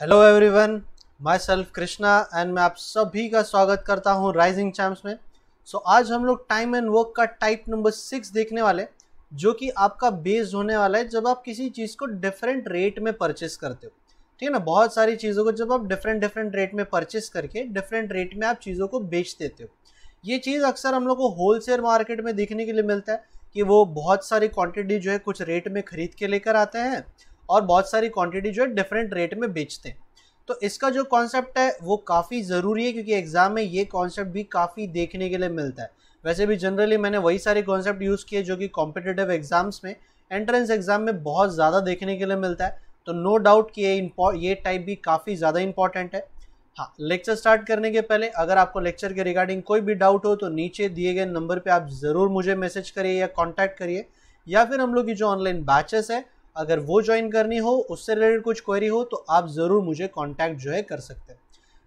hello everyone myself Krishna and मैं आप सभी का स्वागत करता हूँ राइजिंग चैम्स में सो so, आज हम लोग टाइम एंड वर्क का टाइप नंबर सिक्स देखने वाले जो कि आपका बेस होने वाला है जब आप किसी चीज़ को डिफरेंट रेट में परचेस करते हो ठीक है ना बहुत सारी चीज़ों को जब आप डिफरेंट डिफरेंट रेट में परचेस करके डिफरेंट रेट में आप चीज़ों को बेच देते हो ये चीज़ अक्सर हम लोग को होलसेल मार्केट में देखने के लिए मिलता है कि वो बहुत सारी क्वांटिटी जो है कुछ रेट में ख़रीद के लेकर आते हैं और बहुत सारी क्वांटिटी जो है डिफरेंट रेट में बेचते हैं तो इसका जो कॉन्सेप्ट है वो काफ़ी ज़रूरी है क्योंकि एग्ज़ाम में ये कॉन्सेप्ट भी काफ़ी देखने के लिए मिलता है वैसे भी जनरली मैंने वही सारे कॉन्सेप्ट यूज़ किए जो कि कॉम्पिटेटिव एग्ज़ाम्स में एंट्रेंस एग्ज़ाम में बहुत ज़्यादा देखने के लिए मिलता है तो नो डाउट कि ये ये टाइप भी काफ़ी ज़्यादा इंपॉर्टेंट है हाँ लेक्चर स्टार्ट करने के पहले अगर आपको लेक्चर के रिगार्डिंग कोई भी डाउट हो तो नीचे दिए गए नंबर पे आप ज़रूर मुझे मैसेज करिए या कांटेक्ट करिए या फिर हम लोग की जो ऑनलाइन बैचेस है अगर वो ज्वाइन करनी हो उससे रिलेटेड कुछ क्वेरी हो तो आप ज़रूर मुझे कॉन्टैक्ट जो है कर सकते हैं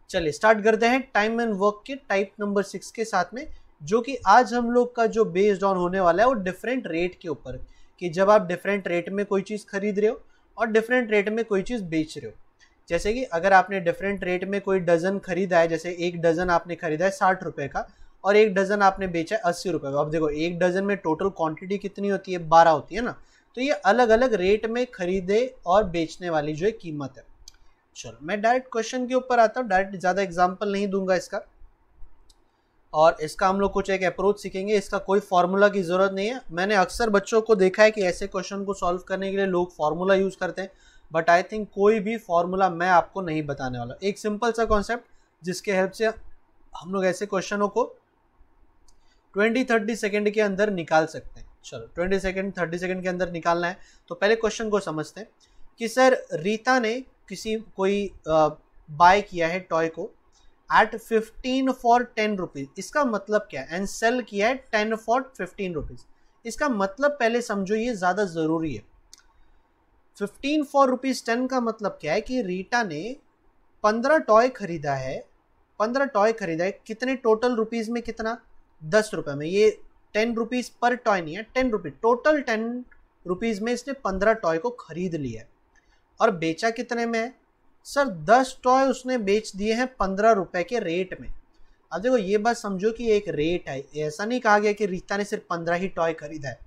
चलिए स्टार्ट करते हैं टाइम एंड वर्क के टाइप नंबर सिक्स के साथ में जो कि आज हम लोग का जो बेस्ड ऑन होने वाला है वो डिफरेंट रेट के ऊपर कि जब आप डिफरेंट रेट में कोई चीज़ खरीद रहे हो और डिफरेंट रेट में कोई चीज़ बेच रहे हो जैसे कि अगर आपने डिफरेंट रेट में कोई डज़न खरीदा है जैसे एक डज़न आपने खरीदा है साठ रुपये का और एक डज़न आपने बेचा है अस्सी रुपये का अब देखो एक डज़न में टोटल क्वांटिटी कितनी होती है बारह होती है ना तो ये अलग अलग रेट में खरीदे और बेचने वाली जो है कीमत है चलो मैं डायरेक्ट क्वेश्चन के ऊपर आता हूँ डायरेक्ट ज़्यादा एग्जाम्पल नहीं दूंगा इसका और इसका हम लोग कुछ एक अप्रोच सीखेंगे इसका कोई फार्मूला की ज़रूरत नहीं है मैंने अक्सर बच्चों को देखा है कि ऐसे क्वेश्चन को सॉल्व करने के लिए लोग फार्मूला यूज़ करते हैं बट आई थिंक कोई भी फॉर्मूला मैं आपको नहीं बताने वाला एक सिंपल सा कॉन्सेप्ट जिसके हेल्प से हम लोग ऐसे क्वेश्चनों को ट्वेंटी थर्टी सेकेंड के अंदर निकाल सकते हैं चलो ट्वेंटी सेकेंड थर्टी सेकेंड के अंदर निकालना है तो पहले क्वेश्चन को समझते हैं कि सर रीता ने किसी कोई बाय किया है टॉय को at fifteen for ten rupees इसका मतलब क्या है एंड सेल किया है टेन फॉर फिफ्टीन रुपीज़ इसका मतलब पहले समझो ये ज़्यादा ज़रूरी है फिफ्टीन फॉर रुपीज़ टेन का मतलब क्या है कि रीटा ने पंद्रह टॉय खरीदा है पंद्रह टॉय खरीदा है कितने टोटल रुपीज़ में कितना दस रुपये में ये टेन रुपीज़ पर टॉय नहीं है ten rupees total ten rupees में इसने पंद्रह टॉय को खरीद लिया और बेचा कितने में है सर दस टॉय उसने बेच दिए हैं पंद्रह रुपए के रेट में अब देखो ये बात समझो कि एक रेट है ऐसा नहीं कहा गया कि रीता ने सिर्फ पंद्रह ही टॉय खरीदा है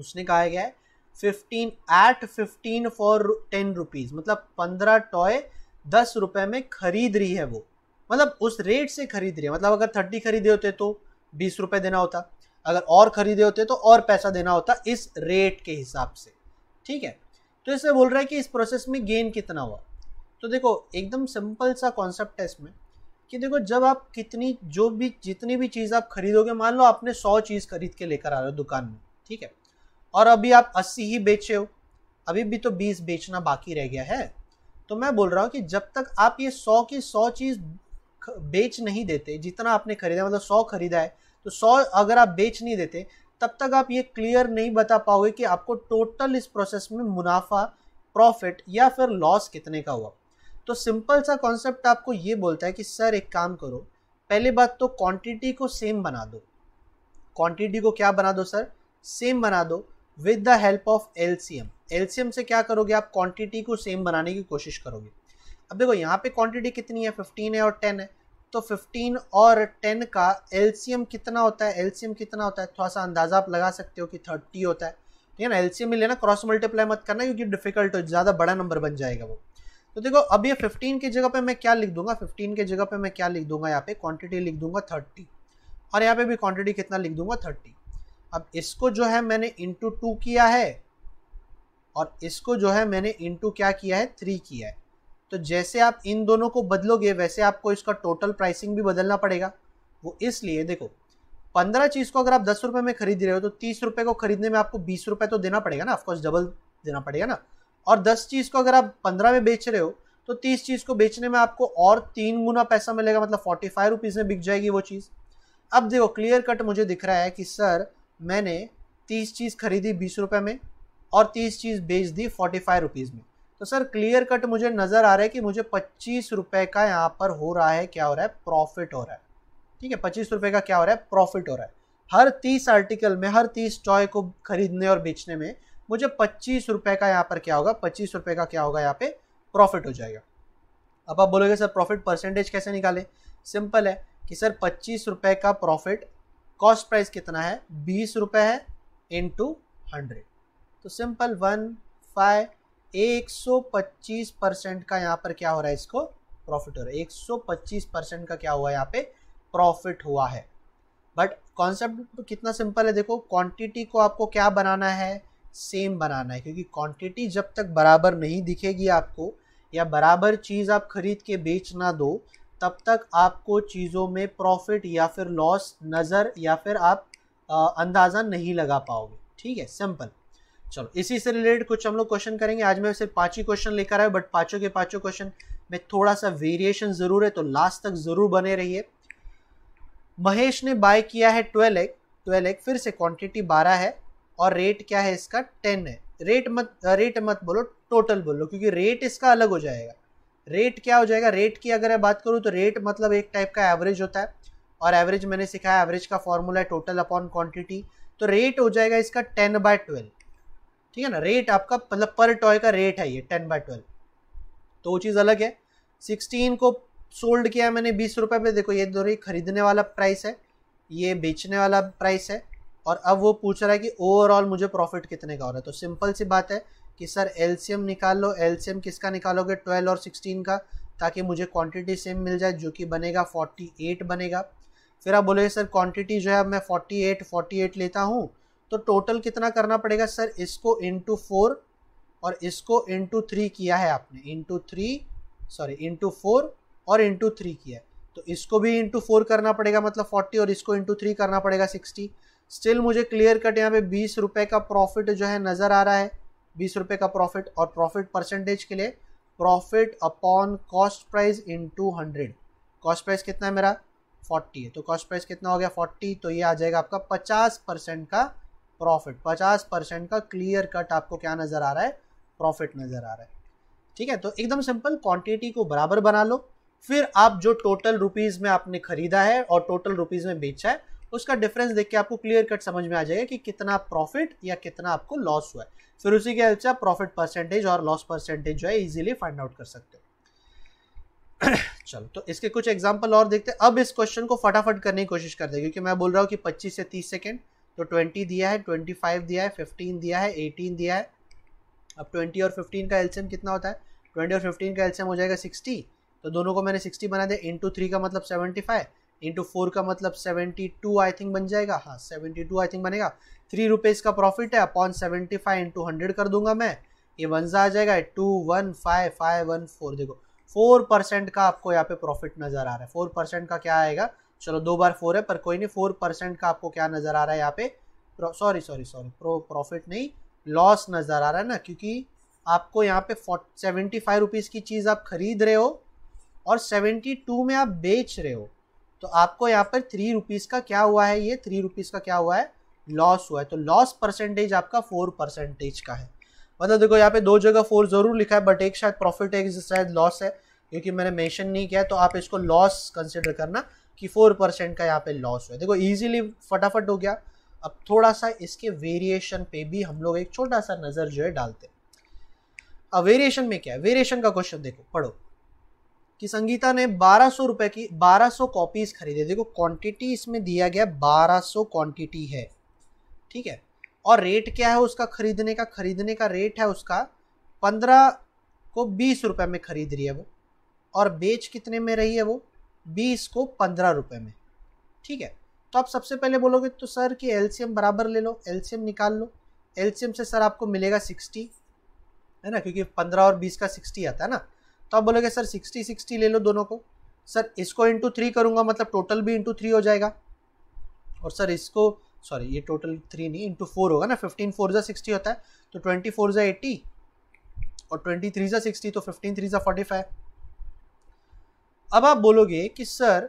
उसने कहा गया है fifteen at fifteen for ten rupees मतलब पंद्रह टॉय दस रुपये में खरीद रही है वो मतलब उस रेट से खरीद रही है मतलब अगर थर्टी खरीदे होते तो बीस रुपए देना होता अगर और ख़रीदे होते तो और पैसा देना होता इस रेट के हिसाब से ठीक है तो इसे बोल रहा है कि इस प्रोसेस में गेन कितना हुआ तो देखो एकदम सिंपल सा कॉन्सेप्ट है इसमें कि देखो जब आप कितनी जो भी जितनी भी चीज़ आप खरीदोगे मान लो आपने सौ चीज़ खरीद के लेकर आ रहे हो दुकान में ठीक है और अभी आप 80 ही बेचे हो अभी भी तो 20 बेचना बाकी रह गया है तो मैं बोल रहा हूँ कि जब तक आप ये 100 की 100 चीज़ बेच नहीं देते जितना आपने खरीदा मतलब 100 खरीदा है तो 100 अगर आप बेच नहीं देते तब तक आप ये क्लियर नहीं बता पाओगे कि आपको टोटल इस प्रोसेस में मुनाफा प्रॉफिट या फिर लॉस कितने का हुआ तो सिंपल सा कॉन्सेप्ट आपको ये बोलता है कि सर एक काम करो पहली बात तो क्वांटिटी को सेम बना दो क्वांटिटी को क्या बना दो सर सेम बना दो with the help of LCM LCM से क्या करोगे आप क्वांटिटी को सेम बनाने की कोशिश करोगे अब देखो यहाँ पे क्वांटिटी कितनी है 15 है और 10 है तो 15 और 10 का एलसीएम कितना होता है एलसीएम कितना होता है थोड़ा सा अंदाज़ा आप लगा सकते हो कि 30 होता है ठीक है ना एलसीएम में लेना क्रॉस मल्टीप्लाई मत करना क्योंकि डिफिकल्ट हो ज़्यादा बड़ा नंबर बन जाएगा वो तो देखो अब ये 15 की जगह पे मैं क्या लिख दूंगा 15 की जगह पे मैं क्या लिख दूंगा यहाँ पे क्वांटिटी लिख दूंगा 30 और यहाँ पे भी क्वांटिटी कितना लिख दूंगा थर्टी अब इसको जो है मैंने इंटू टू किया है और इसको जो है मैंने इंटू क्या किया है थ्री किया है तो जैसे आप इन दोनों को बदलोगे वैसे आपको इसका टोटल प्राइसिंग भी बदलना पड़ेगा वो इसलिए देखो पंद्रह चीज को अगर आप दस रुपए में खरीद रहे हो तो तीस रुपए को खरीदने में आपको बीस रुपए तो देना पड़ेगा ना ऑफकोर्स डबल देना पड़ेगा ना और दस चीज को अगर आप पंद्रह में बेच रहे हो तो तीस चीज को बेचने में आपको और तीन गुना पैसा मिलेगा मतलब फोर्टी फाइव रुपीज में बिक जाएगी वो चीज अब देखो क्लियर कट मुझे दिख रहा है कि सर मैंने तीस चीज़ खरीदी बीस रुपये में और तीस चीज़ बेच दी फोर्टी फाइव रुपीज़ में तो सर क्लियर कट मुझे नज़र आ रहा है कि मुझे पच्चीस रुपये का यहाँ पर हो रहा है क्या हो रहा है प्रॉफिट हो रहा है ठीक है पच्चीस रुपये का क्या हो रहा है प्रॉफिट हो रहा है हर तीस आर्टिकल में हर तीस टॉय को खरीदने और बेचने में मुझे पच्चीस रुपये का यहाँ पर क्या होगा पच्चीस रुपये का क्या होगा यहाँ पे प्रॉफिट हो जाएगा अब आप बोलोगे सर प्रॉफिट परसेंटेज कैसे निकाले सिंपल है कि सर पच्चीस रुपये का प्रॉफिट कॉस्ट प्राइस कितना है बीस रुपये है इन टू हंड्रेड तो सिंपल वन फाइव एक सौ पच्चीस परसेंट का यहाँ पर क्या हो रहा है इसको प्रॉफिट हो रहा है एक सौ पच्चीस परसेंट का क्या हुआ है यहाँ पे प्रॉफिट हुआ है बट कॉन्सेप्ट कितना सिंपल है देखो क्वांटिटी को आपको क्या बनाना है सेम बनाना है क्योंकि क्वांटिटी जब तक बराबर नहीं दिखेगी आपको या बराबर चीज़ आप खरीद के बेच ना दो तब तक आपको चीज़ों में प्रॉफिट या फिर लॉस नज़र या फिर आप अंदाज़ा नहीं लगा पाओगे ठीक है सिंपल चलो इसी से रिलेटेड कुछ हम लोग क्वेश्चन करेंगे आज मैं सिर्फ पाँच ही क्वेश्चन लेकर आया बट पाँचों के पाँचों क्वेश्चन में थोड़ा सा वेरिएशन ज़रूर है तो लास्ट तक ज़रूर बने रहिए महेश ने बाय किया है ट्वेल्व एग ट्वेल्व एग फिर से क्वांटिटी बारह है और रेट क्या है इसका टेन है रेट मत रेट मत बोलो टोटल बोलो क्योंकि रेट इसका अलग हो जाएगा रेट क्या हो जाएगा रेट की अगर मैं बात करूँ तो रेट मतलब एक टाइप का एवरेज होता है और एवरेज मैंने सिखाया एवरेज का फॉर्मूला है टोटल अपॉन क्वांटिटी तो रेट हो जाएगा इसका टेन बाय ट्वेल्व ठीक है ना रेट आपका मतलब पर टॉय का रेट है ये टेन बाय ट्वेल्व तो वो चीज़ अलग है सिक्सटीन को सोल्ड किया मैंने बीस रुपये पे देखो ये दो रही खरीदने वाला प्राइस है ये बेचने वाला प्राइस है और अब वो पूछ रहा है कि ओवरऑल मुझे प्रॉफिट कितने का हो रहा है तो सिंपल सी बात है कि सर एल्शियम निकाल लो एल्शियम किसका निकालोगे ट्वेल्व और सिक्सटीन का ताकि मुझे क्वांटिटी सेम मिल जाए जो कि बनेगा फोर्टी एट बनेगा फिर आप बोलोगे सर क्वांटिटी जो है अब मैं फोर्टी एट फोर्टी एट लेता हूँ तो टोटल कितना करना पड़ेगा सर इसको इंटू फोर और इसको इंटू थ्री किया है आपने into three sorry into four और इंटू थ्री किया है तो इसको भी इंटू फोर करना पड़ेगा मतलब फोर्टी और इसको इंटू थ्री करना पड़ेगा सिक्सटी स्टिल मुझे क्लियर कट यहाँ पे बीस रुपये का प्रॉफिट जो है नज़र आ रहा है बीस रुपये का प्रॉफिट और प्रॉफिट परसेंटेज के लिए profit upon cost price into hundred cost price कितना है मेरा फोर्टी है तो कॉस्ट प्राइस कितना हो गया फोर्टी तो ये आ जाएगा आपका पचास परसेंट का प्रॉफिट पचास परसेंट का क्लियर कट आपको क्या नज़र आ रहा है प्रॉफिट नज़र आ रहा है ठीक है तो एकदम सिंपल क्वांटिटी को बराबर बना लो फिर आप जो टोटल रुपीज़ में आपने खरीदा है और टोटल रुपीज़ में बेचा है उसका डिफरेंस देख के आपको क्लियर कट समझ में आ जाएगा कि कितना प्रॉफिट या कितना आपको लॉस हुआ है फिर उसी के हेल्प से आप प्रॉफिट परसेंटेज और लॉस परसेंटेज जो है इजीली फाइंड आउट कर सकते हो चलो तो इसके कुछ एग्जाम्पल और देखते हैं अब इस क्वेश्चन को फटाफट करने की कोशिश करते हैं क्योंकि मैं बोल रहा हूँ कि पच्चीस से तीस सेकेंड तो ट्वेंटी दिया है ट्वेंटी फाइव दिया है फिफ्टीन दिया है एटीन दिया है अब ट्वेंटी और फिफ्टीन का एल्सियम कितना होता है ट्वेंटी और फिफ्टीन का एल्सियम हो जाएगा सिक्सटी तो दोनों को मैंने सिक्सटी बना दिया इंटू थ्री का मतलब सेवेंटी फाइव इंटू फोर का मतलब सेवेंटी टू आई थिंक बन जाएगा हाँ सेवेंटी टू आई थिंक बनेगा थ्री रुपीज़ का प्रॉफिट है upon seventy five into hundred कर दूंगा मैं ये वन सा आ जाएगा two one five five one four देखो फोर परसेंट का आपको यहाँ पे प्रॉफिट नज़र आ रहा है फोर परसेंट का क्या आएगा चलो दो बार फोर है पर कोई नहीं फोर परसेंट का आपको क्या नज़र आ रहा है यहाँ पे सॉरी सॉरी सॉरी प्रॉफिट नहीं लॉस नज़र आ रहा है ना क्योंकि आपको यहाँ पे सेवेंटी फाइव रुपीज़ की चीज़ आप खरीद रहे हो और सेवेंटी टू में आप बेच रहे हो तो आपको यहाँ पर थ्री रुपीज़ का क्या हुआ है ये थ्री रुपीज़ का क्या हुआ है लॉस हुआ है तो लॉस परसेंटेज आपका फोर परसेंटेज का है मतलब देखो यहाँ पे दो जगह फोर ज़रूर लिखा है बट एक शायद प्रॉफिट है एक शायद लॉस है क्योंकि मैंने मेंशन नहीं किया तो आप इसको लॉस कंसिडर करना कि फोर परसेंट का यहाँ पे लॉस हुआ है देखो इजीली फटाफट हो गया अब थोड़ा सा इसके वेरिएशन पे भी हम लोग एक छोटा सा नज़र जो है डालते हैं अब वेरिएशन में क्या है वेरिएशन का क्वेश्चन देखो पढ़ो कि संगीता ने बारह सौ रुपए की बारह सौ कॉपीज खरीदे देखो क्वांटिटी इसमें दिया गया बारह सौ क्वांटिटी है ठीक है और रेट क्या है उसका खरीदने का खरीदने का रेट है उसका पंद्रह को बीस रुपए में खरीद रही है वो और बेच कितने में रही है वो बीस को पंद्रह रुपए में ठीक है तो आप सबसे पहले बोलोगे तो सर कि एल्शियम बराबर ले लो एल्शियम निकाल लो एल्शियम से सर आपको मिलेगा सिक्सटी है ना क्योंकि पंद्रह और बीस का सिक्सटी आता है ना तो आप बोलोगे सर सिक्सटी सिक्सटी ले लो दोनों को सर इसको इंटू थ्री करूँगा मतलब टोटल भी इंटू थ्री हो जाएगा और सर इसको सॉरी ये टोटल थ्री नहीं इंटू फोर होगा ना फिफ्टीन फोर जो सिक्सटी होता है तो ट्वेंटी फोर ज़ा एट्टी और ट्वेंटी थ्री जो सिक्सटी तो फिफ्टीन थ्री जो फोर्टी फाइव अब आप बोलोगे कि सर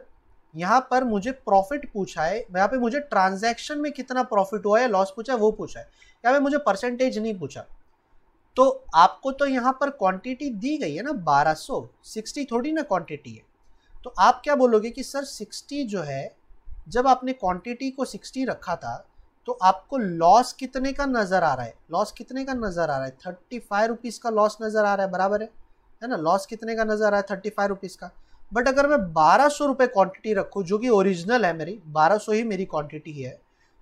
यहाँ पर मुझे प्रॉफिट पूछा है यहाँ पे मुझे ट्रांजैक्शन में कितना प्रॉफिट हुआ है लॉस पूछा है वो पूछा है यहाँ पे मुझे परसेंटेज नहीं पूछा तो आपको तो यहाँ पर क्वांटिटी दी गई है ना 1200 60 थोड़ी ना क्वांटिटी है तो आप क्या बोलोगे कि सर 60 जो है जब आपने क्वांटिटी को 60 रखा था तो आपको लॉस कितने का नज़र आ रहा है लॉस कितने का नज़र आ रहा है थर्टी फाइव रुपीज़ का लॉस नज़र आ रहा है बराबर है है ना लॉस कितने का नज़र आ रहा है थर्टी फाइव रुपीज़ का बट अगर मैं बारह सौ रुपये क्वान्टिटी रखूँ जो कि ओरिजिनल है मेरी बारह सौ ही मेरी क्वान्टिटी है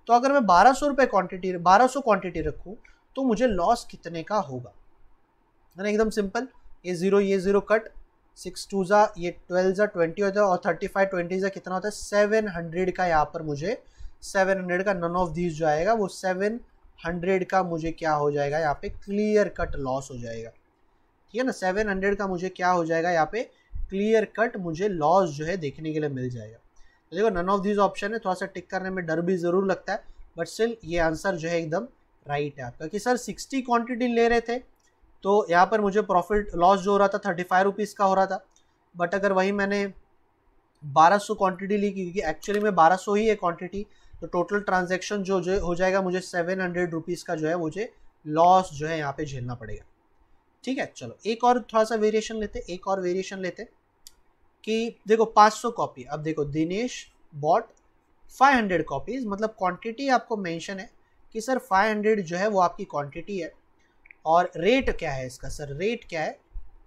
तो अगर मैं बारह सौ रुपये क्वान्टिटी बारह सौ क्वान्टिटी रखूँ तो मुझे लॉस कितने का होगा है ना एकदम सिंपल ये ज़ीरो ये ज़ीरो कट सिक्स टू ज़ा ये ट्वेल्व ज़ा ट्वेंटी होता है और थर्टी फाइव ट्वेंटी ज़ा कितना होता है सेवन हंड्रेड का यहाँ पर मुझे सेवन हंड्रेड का नन ऑफ दीज जो आएगा वो सेवन हंड्रेड का मुझे क्या हो जाएगा यहाँ पे क्लियर कट लॉस हो जाएगा ठीक है ना सेवन हंड्रेड का मुझे क्या हो जाएगा यहाँ पे क्लियर कट मुझे लॉस जो है देखने के लिए मिल जाएगा तो देखो नन ऑफ दीज ऑप्शन है थोड़ा सा टिक करने में डर भी ज़रूर लगता है बट स्टिल ये आंसर जो है एकदम राइट है आपका कि सर सिक्सटी क्वान्टिटी ले रहे थे तो यहाँ पर मुझे प्रॉफिट लॉस जो हो रहा था थर्टी फाइव रुपीज़ का हो रहा था बट अगर वही मैंने बारह सौ क्वान्टिटी ली क्योंकि एक्चुअली में बारह सौ ही है क्वान्टिटी तो टोटल ट्रांजेक्शन जो जो हो जाएगा मुझे सेवन हंड्रेड रुपीज़ का जो है मुझे लॉस जो है यहाँ पे झेलना पड़ेगा ठीक है चलो एक और थोड़ा सा वेरिएशन लेते एक और वेरिएशन लेते कि देखो 500 कॉपी अब देखो दिनेश बॉट 500 कॉपीज मतलब क्वांटिटी आपको मेंशन है कि सर 500 जो है वो आपकी क्वांटिटी है और रेट क्या है इसका सर रेट क्या है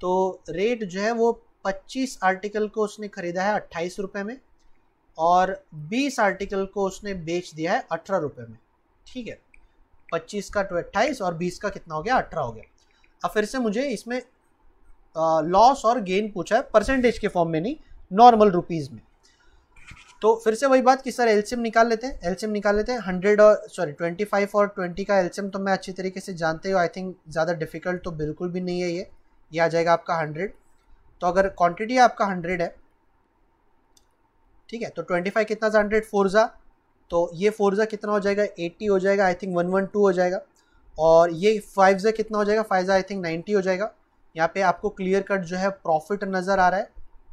तो रेट जो है वो 25 आर्टिकल को उसने ख़रीदा है अट्ठाईस रुपये में और 20 आर्टिकल को उसने बेच दिया है अठारह रुपये में ठीक है 25 का टू तो अट्ठाईस और 20 का कितना हो गया अठारह हो गया अब फिर से मुझे इसमें लॉस और गेन पूछा है परसेंटेज के फॉर्म में नहीं नॉर्मल रुपीज़ में तो फिर से वही बात कि सर एल्शियम निकाल लेते हैं एल्शियम निकाल लेते हैं हंड्रेड और सॉरी ट्वेंटी फाइव और ट्वेंटी का एल्शियम तो मैं अच्छी तरीके से जानते हो आई थिंक ज़्यादा डिफिकल्ट तो बिल्कुल भी नहीं है ये ये आ जाएगा आपका हंड्रेड तो अगर क्वान्टिटी आपका हंड्रेड है ठीक है तो ट्वेंटी फाइव कितना था हंड्रेड फोरजा तो ये फोरजा कितना हो जाएगा एट्टी हो जाएगा I think one one two हो जाएगा और ये फाइव ज़ा कितना हो जाएगा फाइव ज़ा आई थिंक नाइन्टी हो जाएगा यहाँ पे आपको क्लियर कट जो है प्रॉफिट नज़र आ रहा है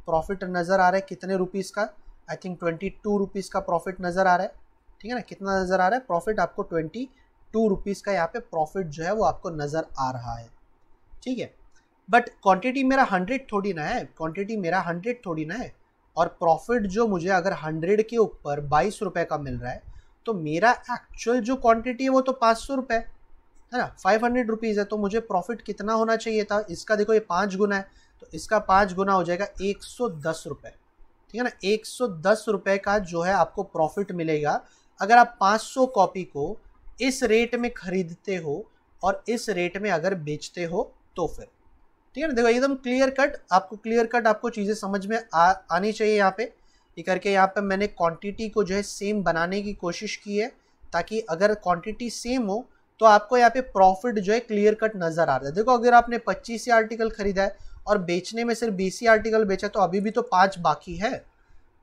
प्रॉफिट नज़र आ रहा है कितने रुपीज़ का I think twenty two rupees का प्रॉफिट नज़र आ रहा है ठीक है ना कितना नज़र आ रहा है प्रॉफिट आपको ट्वेंटी टू रुपीज़ का यहाँ पे प्रॉफिट जो है वो आपको नज़र आ रहा है ठीक है बट क्वांटिटी मेरा हंड्रेड थोड़ी ना है क्वांटिटी मेरा हंड्रेड थोड़ी ना है और प्रॉफिट जो मुझे अगर हंड्रेड के ऊपर बाईस रुपये का मिल रहा है तो मेरा एक्चुअल जो क्वांटिटी है वो तो पाँच सौ रुपये है ना फाइव हंड्रेड रुपीज़ है तो मुझे प्रॉफिट कितना होना चाहिए था इसका देखो ये पाँच गुना है तो इसका पाँच गुना हो जाएगा एक सौ दस रुपये ठीक है ना एक सौ दस का जो है आपको प्रॉफिट मिलेगा अगर आप 500 सौ कॉपी को इस रेट में खरीदते हो और इस रेट में अगर बेचते हो तो फिर ठीक है ना देखो एकदम क्लियर कट आपको क्लियर कट आपको चीज़ें समझ में आ आनी चाहिए यहाँ पे ये करके यहाँ पे मैंने क्वांटिटी को जो है सेम बनाने की कोशिश की है ताकि अगर क्वांटिटी सेम हो तो आपको यहाँ पे प्रॉफिट जो है क्लियर कट नज़र आ रहा है देखो अगर आपने 25 से आर्टिकल खरीदा है और बेचने में सिर्फ बीस ही आर्टिकल बेचा तो अभी भी तो पाँच बाकी है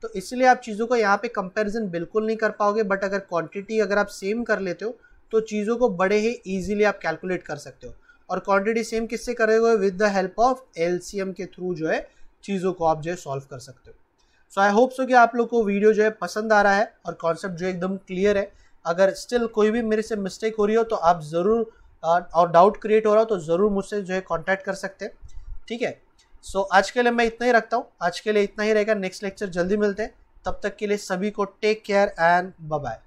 तो इसलिए आप चीज़ों को यहाँ पे कंपैरिजन बिल्कुल नहीं कर पाओगे बट अगर क्वांटिटी अगर आप सेम कर लेते हो तो चीज़ों को बड़े ही ईजिली आप कैलकुलेट कर सकते हो और क्वांटिटी सेम किससे करे with the help of L के थ्रू जो है चीज़ों को आप जो है सॉल्व कर सकते हो सो आई होप सो कि आप लोग को वीडियो जो है पसंद आ रहा है और कॉन्सेप्ट जो एकदम क्लियर है अगर स्टिल कोई भी मेरे से मिस्टेक हो रही हो तो आप ज़रूर और डाउट क्रिएट हो रहा हो तो ज़रूर मुझसे जो है कॉन्टैक्ट कर सकते हैं ठीक है सो so, आज के लिए मैं इतना ही रखता हूँ आज के लिए इतना ही रहेगा नेक्स्ट लेक्चर जल्दी मिलते हैं तब तक के लिए सभी को टेक केयर एंड बाय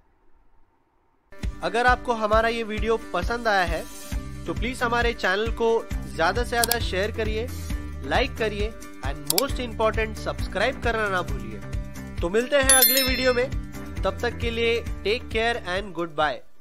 अगर आपको हमारा ये वीडियो पसंद आया है तो प्लीज हमारे चैनल को ज्यादा से ज्यादा शेयर करिए लाइक करिए एंड मोस्ट इंपॉर्टेंट सब्सक्राइब करना ना भूलिए तो मिलते हैं अगले वीडियो में तब तक के लिए take care and good bye